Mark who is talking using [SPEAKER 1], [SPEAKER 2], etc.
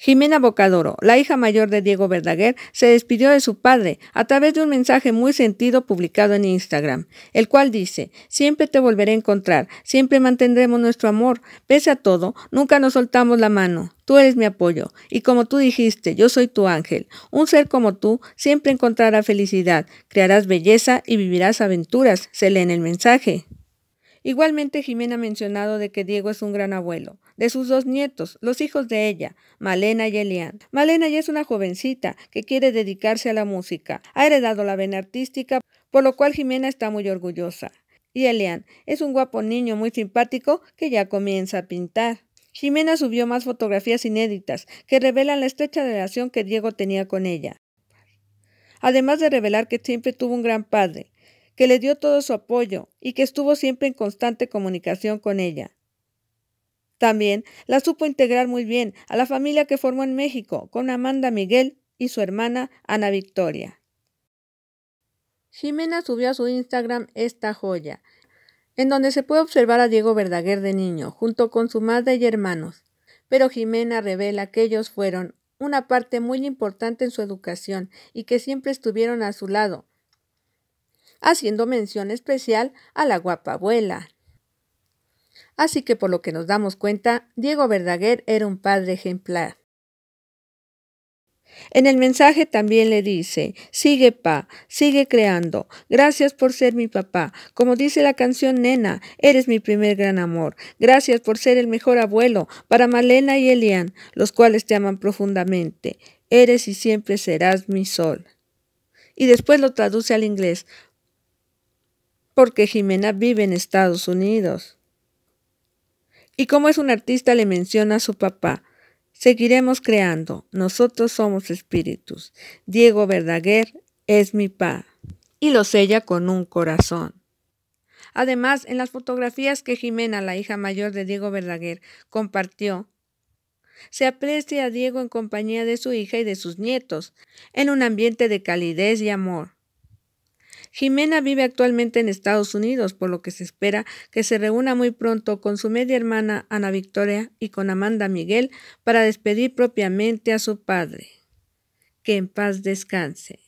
[SPEAKER 1] Jimena Bocadoro, la hija mayor de Diego Verdaguer, se despidió de su padre a través de un mensaje muy sentido publicado en Instagram, el cual dice, siempre te volveré a encontrar, siempre mantendremos nuestro amor, pese a todo, nunca nos soltamos la mano, tú eres mi apoyo, y como tú dijiste, yo soy tu ángel, un ser como tú siempre encontrará felicidad, crearás belleza y vivirás aventuras, se lee en el mensaje. Igualmente Jimena ha mencionado de que Diego es un gran abuelo, de sus dos nietos, los hijos de ella, Malena y Elian. Malena ya es una jovencita que quiere dedicarse a la música. Ha heredado la vena artística, por lo cual Jimena está muy orgullosa. Y Elian es un guapo niño muy simpático que ya comienza a pintar. Jimena subió más fotografías inéditas que revelan la estrecha relación que Diego tenía con ella. Además de revelar que siempre tuvo un gran padre, que le dio todo su apoyo y que estuvo siempre en constante comunicación con ella. También la supo integrar muy bien a la familia que formó en México con Amanda Miguel y su hermana Ana Victoria. Jimena subió a su Instagram esta joya, en donde se puede observar a Diego Verdaguer de niño, junto con su madre y hermanos. Pero Jimena revela que ellos fueron una parte muy importante en su educación y que siempre estuvieron a su lado, haciendo mención especial a la guapa abuela. Así que por lo que nos damos cuenta, Diego Verdaguer era un padre ejemplar. En el mensaje también le dice, sigue pa, sigue creando, gracias por ser mi papá, como dice la canción Nena, eres mi primer gran amor, gracias por ser el mejor abuelo para Malena y Elian, los cuales te aman profundamente, eres y siempre serás mi sol. Y después lo traduce al inglés, porque Jimena vive en Estados Unidos. Y como es un artista, le menciona a su papá, seguiremos creando, nosotros somos espíritus. Diego Verdaguer es mi pa. Y lo sella con un corazón. Además, en las fotografías que Jimena, la hija mayor de Diego Verdaguer, compartió, se aprecia a Diego en compañía de su hija y de sus nietos, en un ambiente de calidez y amor. Jimena vive actualmente en Estados Unidos, por lo que se espera que se reúna muy pronto con su media hermana Ana Victoria y con Amanda Miguel para despedir propiamente a su padre. Que en paz descanse.